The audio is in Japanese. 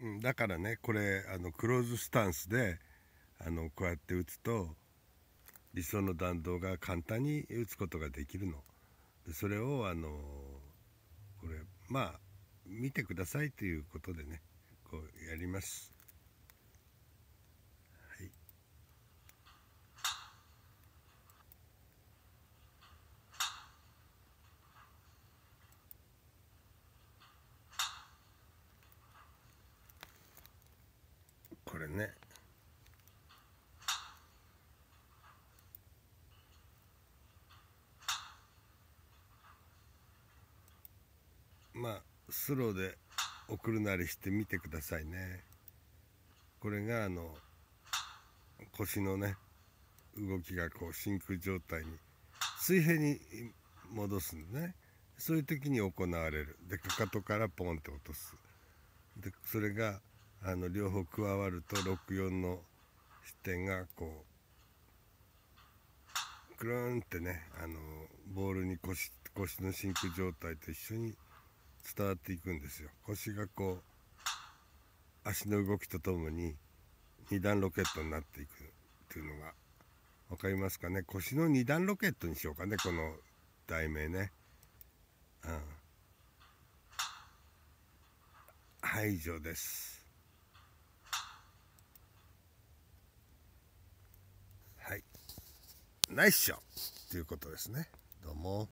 うん、だからねこれあのクローズスタンスであのこうやって打つと理想の弾道が簡単に打つことができるの。それをあのこれまあ見てくださいということでねこうやります。これねまあスローで送るなりしてみてくださいねこれがあの腰のね動きがこう真空状態に水平に戻すんでねそういう時に行われるでかかとからポンって落とすでそれがあの両方加わると64の視点がこうクーンってねあのボールに腰腰のシンク状態と一緒に伝わっていくんですよ。腰がこう足の動きとともに2段ロケットになっていくっていうのが分かりますかね腰の2段ロケットにしようかねこの題名ね。うん、排除です。ないっしょということですねどうも。